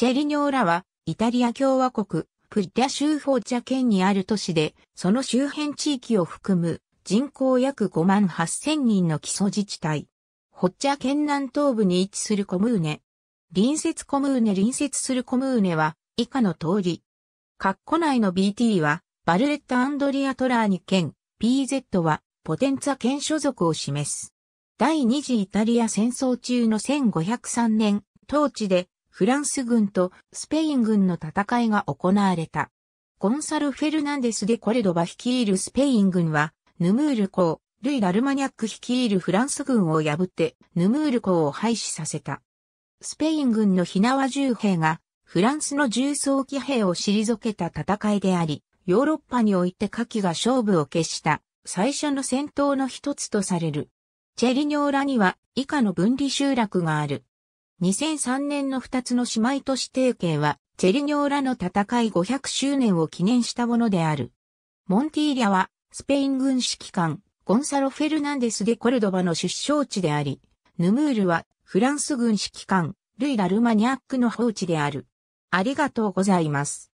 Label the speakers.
Speaker 1: チェリニョーラは、
Speaker 2: イタリア共和国、プリティア州フォーチャ県にある都市で、その周辺地域を含む人口約5万8000人の基礎自治体。ホッチャ県南東部に位置するコムーネ。隣接コムーネ隣接するコムーネは以下の通り。括弧内の BT はバルレッタ・アンドリア・トラーニ県、PZ はポテンツァ県所属を示す。第二次イタリア戦争中の1503年、当地でフランス軍とスペイン軍の戦いが行われた。ゴンサル・フェルナンデス・デ・コレドバ率いるスペイン軍は、ヌムール港、ルイ・ラルマニャック率いるフランス軍を破って、ヌムール港を廃止させた。スペイン軍の火縄銃兵が、フランスの重装騎兵を退けた戦いであり、ヨーロッパにおいて火器が勝負を決した最初の戦闘の一つとされる。チェリニョーラには以下の分離集落がある。2003年の2つの姉妹都市提携は、チェリニョーラの戦い500周年を記念したものである。モンティーリャは、スペイン軍指揮官、ゴンサロ・フェルナンデス・デ・コルドバの出生地であり、ヌムールは、フランス軍指揮官、ルイ・ラルマニャックの放置である。ありが
Speaker 1: とうございます。